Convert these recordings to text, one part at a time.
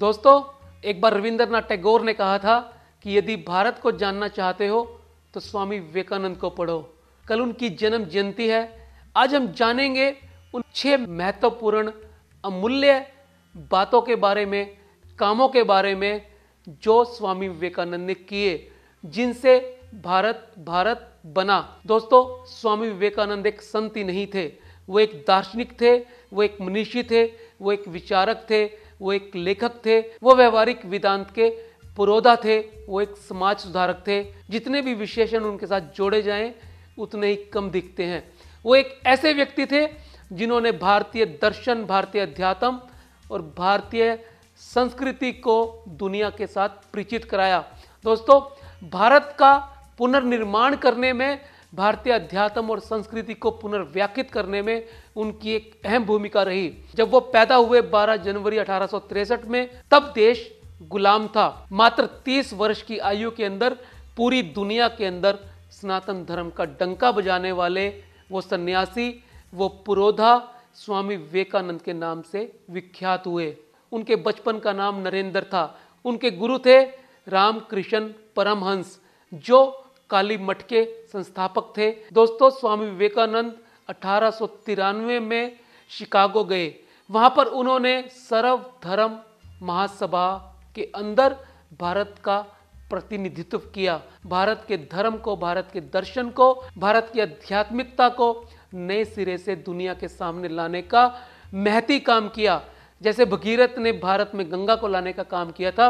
दोस्तों एक बार रविंद्रनाथ टैगोर ने कहा था कि यदि भारत को जानना चाहते हो तो स्वामी विवेकानंद को पढ़ो कल उनकी जन्म जयंती है आज हम जानेंगे उन छह महत्वपूर्ण अमूल्य बातों के बारे में कामों के बारे में जो स्वामी विवेकानंद ने किए जिनसे भारत भारत बना दोस्तों स्वामी विवेकानंद एक संत ही नहीं थे वो एक दार्शनिक थे वो एक मनीषी थे वो एक विचारक थे वो एक लेखक थे वो व्यवहारिक वेदांत के पुरोधा थे वो एक समाज सुधारक थे जितने भी विशेषण उनके साथ जोड़े जाएं उतने ही कम दिखते हैं वो एक ऐसे व्यक्ति थे जिन्होंने भारतीय दर्शन भारतीय अध्यात्म और भारतीय संस्कृति को दुनिया के साथ परिचित कराया दोस्तों भारत का पुनर्निर्माण करने में भारतीय अध्यात्म और संस्कृति को पुनर्व्याखित करने में उनकी एक अहम भूमिका रही जब वो पैदा हुए 12 जनवरी अठारह में तब देश गुलाम था मात्र 30 वर्ष की आयु के अंदर पूरी दुनिया के अंदर सनातन धर्म का डंका बजाने वाले वो सन्यासी वो पुरोधा स्वामी विवेकानंद के नाम से विख्यात हुए उनके बचपन का नाम नरेंद्र था उनके गुरु थे रामकृष्ण परमहंस जो काली मठ के संस्थापक थे दोस्तों स्वामी विवेकानंद अठारह में शिकागो गए वहाँ पर उन्होंने सर्वधर्म महासभा के अंदर भारत का प्रतिनिधित्व किया भारत के धर्म को भारत के दर्शन को भारत की आध्यात्मिकता को नए सिरे से दुनिया के सामने लाने का महती काम किया जैसे भगीरथ ने भारत में गंगा को लाने का काम किया था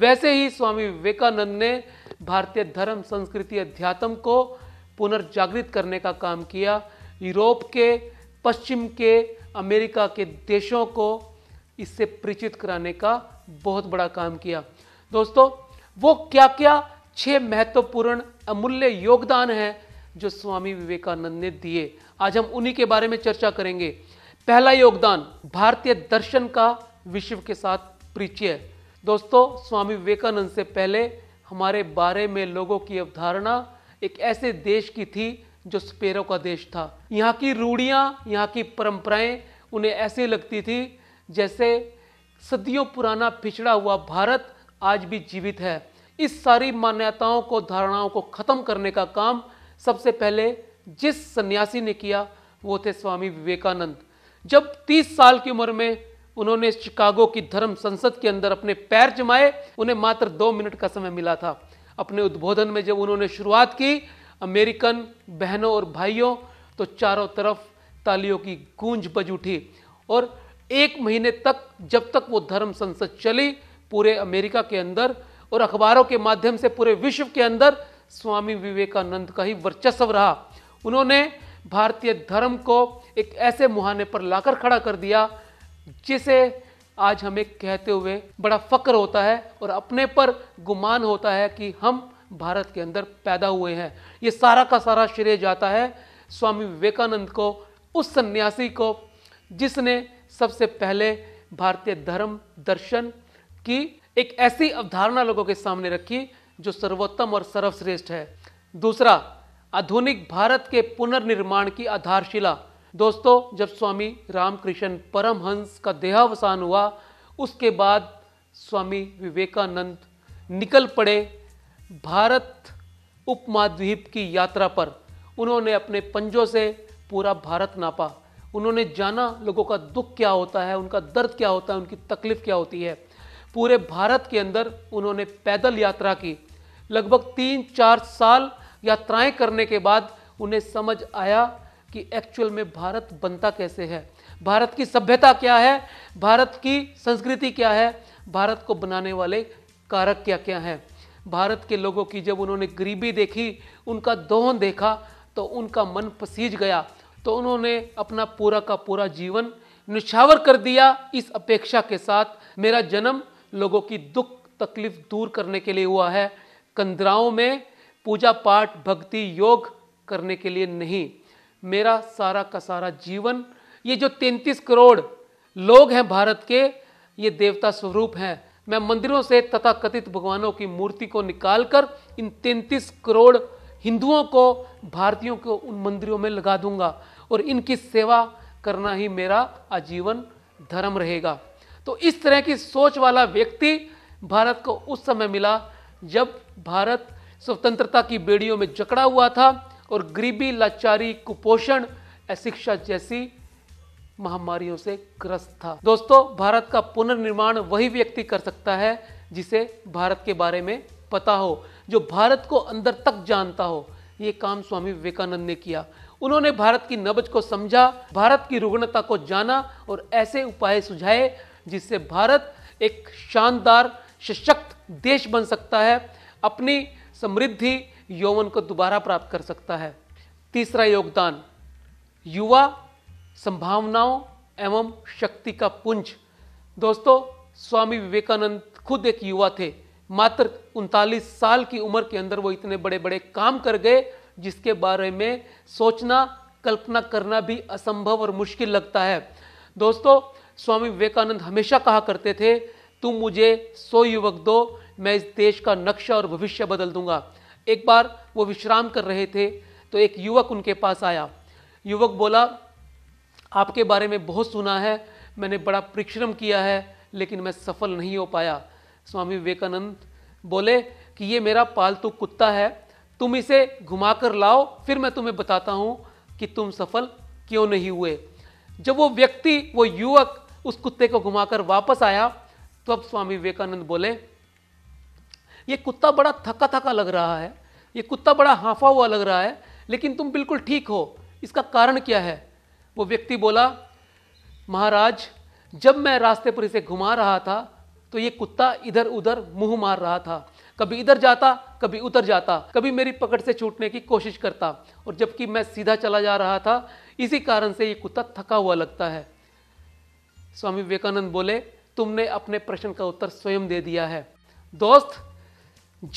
वैसे ही स्वामी विवेकानंद ने भारतीय धर्म संस्कृति अध्यात्म को पुनर्जागृत करने का काम किया यूरोप के पश्चिम के अमेरिका के देशों को इससे परिचित कराने का बहुत बड़ा काम किया दोस्तों वो क्या क्या छह महत्वपूर्ण अमूल्य योगदान हैं जो स्वामी विवेकानंद ने दिए आज हम उन्हीं के बारे में चर्चा करेंगे पहला योगदान भारतीय दर्शन का विश्व के साथ परिचय दोस्तों स्वामी विवेकानंद से पहले हमारे बारे में लोगों की अवधारणा एक ऐसे देश की थी जो स्पेरों का देश था यहाँ की रूढ़ियाँ यहाँ की परंपराएं उन्हें ऐसे लगती थी जैसे सदियों पुराना पिछड़ा हुआ भारत आज भी जीवित है इस सारी मान्यताओं को धारणाओं को ख़त्म करने का काम सबसे पहले जिस सन्यासी ने किया वो थे स्वामी विवेकानंद जब 30 साल की उम्र में उन्होंने शिकागो की धर्म संसद के अंदर अपने पैर जमाए उन्हें मात्र दो मिनट का समय मिला था अपने उद्बोधन में जब उन्होंने शुरुआत की अमेरिकन बहनों और भाइयों तो चारों तरफ तालियों की गूंज बज उठी और एक महीने तक जब तक वो धर्म संसद चली पूरे अमेरिका के अंदर और अखबारों के माध्यम से पूरे विश्व के अंदर स्वामी विवेकानंद का ही वर्चस्व रहा उन्होंने भारतीय धर्म को एक ऐसे मुहाने पर लाकर खड़ा कर दिया जिसे आज हमें कहते हुए बड़ा फक्र होता है और अपने पर गुमान होता है कि हम भारत के अंदर पैदा हुए हैं ये सारा का सारा श्रेय जाता है स्वामी विवेकानंद को उस सन्यासी को जिसने सबसे पहले भारतीय धर्म दर्शन की एक ऐसी अवधारणा लोगों के सामने रखी जो सर्वोत्तम और सर्वश्रेष्ठ है दूसरा आधुनिक भारत के पुनर्निर्माण की आधारशिला दोस्तों जब स्वामी रामकृष्ण परमहंस का देहावसान हुआ उसके बाद स्वामी विवेकानंद निकल पड़े भारत उपमहाद्वीप की यात्रा पर उन्होंने अपने पंजों से पूरा भारत नापा उन्होंने जाना लोगों का दुख क्या होता है उनका दर्द क्या होता है उनकी तकलीफ क्या होती है पूरे भारत के अंदर उन्होंने पैदल यात्रा की लगभग तीन चार साल यात्राएं करने के बाद उन्हें समझ आया कि एक्चुअल में भारत बनता कैसे है भारत की सभ्यता क्या है भारत की संस्कृति क्या है भारत को बनाने वाले कारक क्या क्या हैं भारत के लोगों की जब उन्होंने गरीबी देखी उनका दोहन देखा तो उनका मन पसीज गया तो उन्होंने अपना पूरा का पूरा जीवन निछावर कर दिया इस अपेक्षा के साथ मेरा जन्म लोगों की दुख तकलीफ दूर करने के लिए हुआ है कंदराओं में पूजा पाठ भक्ति योग करने के लिए नहीं मेरा सारा का सारा जीवन ये जो 33 करोड़ लोग हैं भारत के ये देवता स्वरूप हैं मैं मंदिरों से तथा कथित भगवानों की मूर्ति को निकालकर इन तैंतीस करोड़ हिंदुओं को भारतीयों को उन मंदिरों में लगा दूंगा और इनकी सेवा करना ही मेरा आजीवन धर्म रहेगा तो इस तरह की सोच वाला व्यक्ति भारत को उस समय मिला जब भारत स्वतंत्रता की बेड़ियों में जकड़ा हुआ था और गरीबी लाचारी कुपोषण अशिक्षा जैसी महामारियों से ग्रस्त था दोस्तों भारत का पुनर्निर्माण वही व्यक्ति कर सकता है जिसे भारत के बारे में पता हो जो भारत को अंदर तक जानता हो ये काम स्वामी विवेकानंद ने किया उन्होंने भारत की नबज को समझा भारत की रुग्णता को जाना और ऐसे उपाय सुझाए जिससे भारत एक शानदार सशक्त देश बन सकता है अपनी समृद्धि यौवन को दोबारा प्राप्त कर सकता है तीसरा योगदान युवा संभावनाओं एवं शक्ति का पुंज दोस्तों स्वामी विवेकानंद खुद एक युवा थे मात्र उनतालीस साल की उम्र के अंदर वो इतने बड़े बड़े काम कर गए जिसके बारे में सोचना कल्पना करना भी असंभव और मुश्किल लगता है दोस्तों स्वामी विवेकानंद हमेशा कहा करते थे तुम मुझे सो युवक दो मैं इस देश का नक्शा और भविष्य बदल दूंगा एक बार वो विश्राम कर रहे थे तो एक युवक उनके पास आया युवक बोला आपके बारे में बहुत सुना है मैंने बड़ा परिश्रम किया है लेकिन मैं सफल नहीं हो पाया स्वामी विवेकानंद बोले कि ये मेरा पालतू कुत्ता है तुम इसे घुमा कर लाओ फिर मैं तुम्हें बताता हूँ कि तुम सफल क्यों नहीं हुए जब वो व्यक्ति वो युवक उस कुत्ते को घुमाकर वापस आया तो अब स्वामी विवेकानंद बोले ये कुत्ता बड़ा थका थका लग रहा है ये कुत्ता बड़ा हाफा हुआ लग रहा है लेकिन तुम बिल्कुल ठीक हो इसका कारण क्या है वो व्यक्ति बोला महाराज जब मैं रास्ते पर इसे घुमा रहा था तो ये कुत्ता इधर उधर मुंह मार रहा था कभी इधर जाता कभी उधर जाता कभी मेरी पकड़ से छूटने की कोशिश करता और जबकि मैं सीधा चला जा रहा था इसी कारण से ये कुत्ता थका हुआ लगता है स्वामी विवेकानंद बोले तुमने अपने प्रश्न का उत्तर स्वयं दे दिया है दोस्त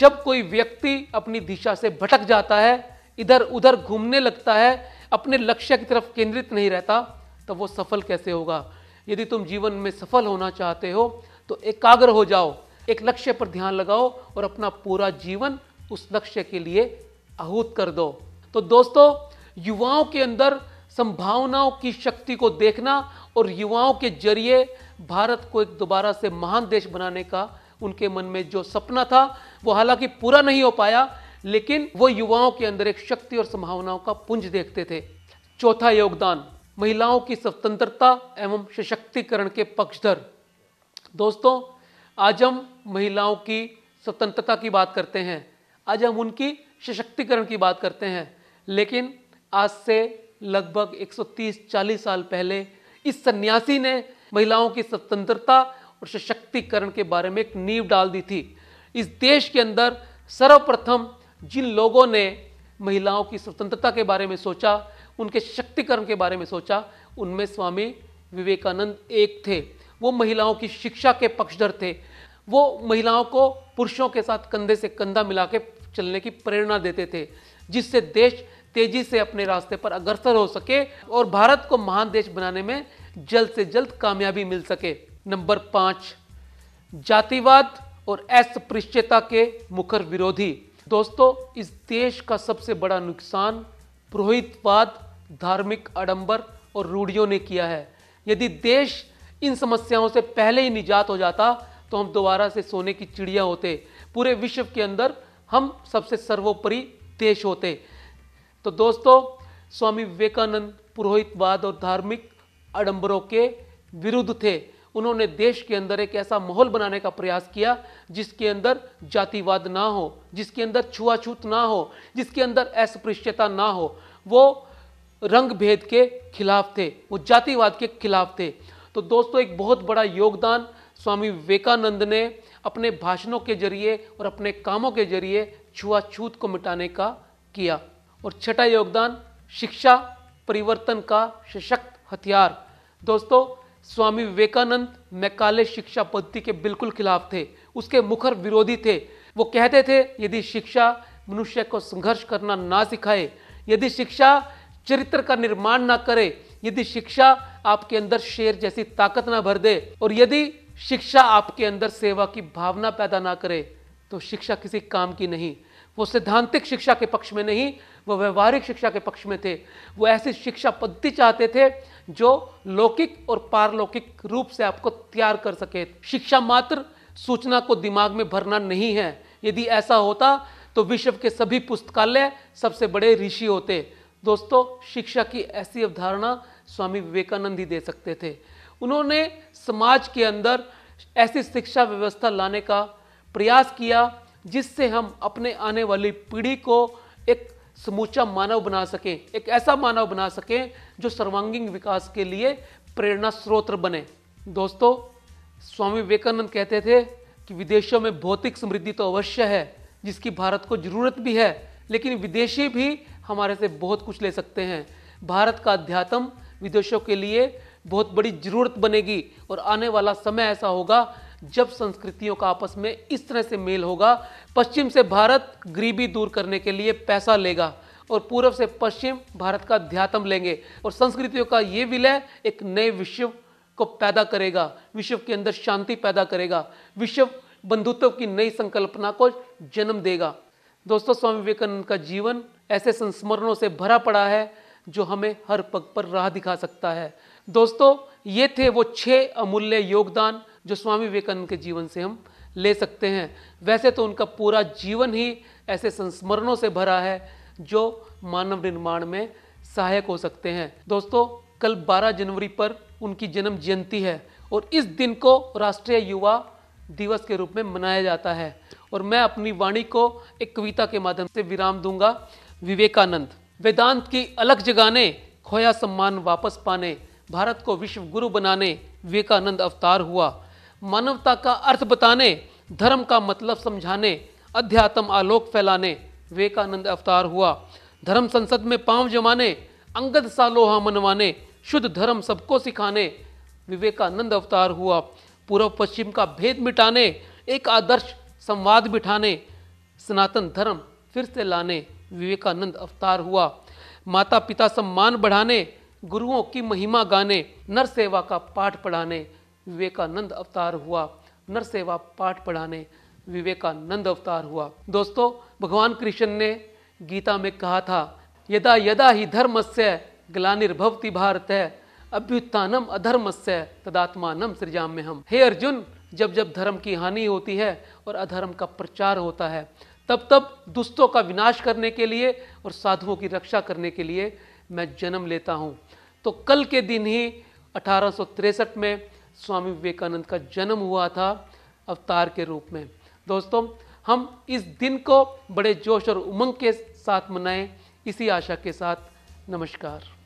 जब कोई व्यक्ति अपनी दिशा से भटक जाता है इधर उधर घूमने लगता है अपने लक्ष्य की तरफ केंद्रित नहीं रहता तो वो सफल कैसे होगा यदि तुम जीवन में सफल होना चाहते हो तो एकाग्र हो जाओ एक लक्ष्य पर ध्यान लगाओ और अपना पूरा जीवन उस लक्ष्य के लिए आहूत कर दो तो दोस्तों युवाओं के अंदर संभावनाओं की शक्ति को देखना और युवाओं के जरिए भारत को एक दोबारा से महान देश बनाने का उनके मन में जो सपना था वो हालांकि पूरा नहीं हो पाया लेकिन वो युवाओं के अंदर एक शक्ति और संभावनाओं का पुंज देखते थे चौथा योगदान महिलाओं की स्वतंत्रता एवं सशक्तिकरण के पक्षधर दोस्तों आज हम महिलाओं की स्वतंत्रता की बात करते हैं आज हम उनकी सशक्तिकरण की बात करते हैं लेकिन आज से लगभग 130-40 साल पहले इस सन्यासी ने महिलाओं की स्वतंत्रता और सशक्तिकरण के बारे में एक नींव डाल दी थी इस देश के अंदर सर्वप्रथम जिन लोगों ने महिलाओं की स्वतंत्रता के बारे में सोचा उनके शक्तिकरण के बारे में सोचा उनमें स्वामी विवेकानंद एक थे वो महिलाओं की शिक्षा के पक्षधर थे वो महिलाओं को पुरुषों के साथ कंधे से कंधा मिला के चलने की प्रेरणा देते थे जिससे देश तेजी से अपने रास्ते पर अग्रसर हो सके और भारत को महान देश बनाने में जल्द से जल्द कामयाबी मिल सके नंबर पाँच जातिवाद और अस्पृश्यता के मुखर विरोधी दोस्तों इस देश का सबसे बड़ा नुकसान पुरोहितवाद धार्मिक आडंबर और रूढ़ियों ने किया है यदि देश इन समस्याओं से पहले ही निजात हो जाता तो हम दोबारा से सोने की चिड़िया होते पूरे विश्व के अंदर हम सबसे सर्वोपरि देश होते तो दोस्तों स्वामी विवेकानंद पुरोहितवाद और धार्मिक आडंबरों के विरुद्ध थे उन्होंने देश के अंदर एक ऐसा माहौल बनाने का प्रयास किया जिसके अंदर जातिवाद ना हो जिसके अंदर छुआछूत ना हो जिसके अंदर अस्पृश्यता ना हो वो रंग भेद के खिलाफ थे वो जातिवाद के खिलाफ थे तो दोस्तों एक बहुत बड़ा योगदान स्वामी विवेकानंद ने अपने भाषणों के जरिए और अपने कामों के जरिए छुआछूत को मिटाने का किया और छठा योगदान शिक्षा परिवर्तन का सशक्त हथियार दोस्तों स्वामी विवेकानंद मैकाले शिक्षा पद्धति के बिल्कुल खिलाफ थे उसके मुखर विरोधी थे वो कहते थे यदि शिक्षा मनुष्य को संघर्ष करना ना सिखाए यदि शिक्षा चरित्र का निर्माण ना करे यदि शिक्षा आपके अंदर शेर जैसी ताकत ना भर दे और यदि शिक्षा आपके अंदर सेवा की भावना पैदा ना करे तो शिक्षा किसी काम की नहीं वो सिद्धांतिक शिक्षा के पक्ष में नहीं वो व्यवहारिक शिक्षा के पक्ष में थे वो ऐसी शिक्षा पद्धति चाहते थे जो लौकिक और पारलौकिक रूप से आपको तैयार कर सके शिक्षा मात्र सूचना को दिमाग में भरना नहीं है यदि ऐसा होता तो विश्व के सभी पुस्तकालय सबसे बड़े ऋषि होते दोस्तों शिक्षा की ऐसी अवधारणा स्वामी विवेकानंद ही दे सकते थे उन्होंने समाज के अंदर ऐसी शिक्षा व्यवस्था लाने का प्रयास किया जिससे हम अपने आने वाली पीढ़ी को एक समूचा मानव बना सकें एक ऐसा मानव बना सकें जो सर्वांगीण विकास के लिए प्रेरणा स्रोत बने दोस्तों स्वामी विवेकानंद कहते थे कि विदेशों में भौतिक समृद्धि तो अवश्य है जिसकी भारत को ज़रूरत भी है लेकिन विदेशी भी हमारे से बहुत कुछ ले सकते हैं भारत का अध्यात्म विदेशों के लिए बहुत बड़ी ज़रूरत बनेगी और आने वाला समय ऐसा होगा जब संस्कृतियों का आपस में इस तरह से मेल होगा पश्चिम से भारत गरीबी दूर करने के लिए पैसा लेगा और पूर्व से पश्चिम भारत का ध्यातम लेंगे और संस्कृतियों का ये विलय एक नए विश्व को पैदा करेगा विश्व के अंदर शांति पैदा करेगा विश्व बंधुत्व की नई संकल्पना को जन्म देगा दोस्तों स्वामी विवेकानंद का जीवन ऐसे संस्मरणों से भरा पड़ा है जो हमें हर पग पर राह दिखा सकता है दोस्तों ये थे वो छः अमूल्य योगदान जो स्वामी विवेकानंद के जीवन से हम ले सकते हैं वैसे तो उनका पूरा जीवन ही ऐसे संस्मरणों से भरा है जो मानव निर्माण में सहायक हो सकते हैं दोस्तों कल 12 जनवरी पर उनकी जन्म जयंती है और इस दिन को राष्ट्रीय युवा दिवस के रूप में मनाया जाता है और मैं अपनी वाणी को एक कविता के माध्यम से विराम दूंगा विवेकानंद वेदांत की अलग जगाने खोया सम्मान वापस पाने भारत को विश्व गुरु बनाने विवेकानंद अवतार हुआ मानवता का अर्थ बताने धर्म का मतलब समझाने अध्यात्म आलोक फैलाने विवेकानंद अवतार हुआ धर्म संसद में पांव जमाने अंगद सा लोहा मनवाने शुद्ध धर्म सबको सिखाने विवेकानंद अवतार हुआ पूर्व पश्चिम का भेद मिटाने एक आदर्श संवाद बिठाने सनातन धर्म फिर से लाने विवेकानंद अवतार हुआ माता पिता सम्मान बढ़ाने गुरुओं की महिमा गाने नर सेवा का पाठ पढ़ाने विवेकानंद अवतार हुआ नरसेवा पाठ पढ़ाने विवेकानंद अवतार हुआ दोस्तों भगवान कृष्ण ने गीता में कहा था यदा यदा ही धर्म से ग्लानिर्भवती भारत है अभ्युत्थानम अधर्म से तदात्मानम सृजाम में हम हे अर्जुन जब जब धर्म की हानि होती है और अधर्म का प्रचार होता है तब तब दुष्टों का विनाश करने के लिए और साधुओं की रक्षा करने के लिए मैं जन्म लेता हूँ तो कल के दिन ही अठारह में स्वामी विवेकानंद का जन्म हुआ था अवतार के रूप में दोस्तों हम इस दिन को बड़े जोश और उमंग के साथ मनाएं इसी आशा के साथ नमस्कार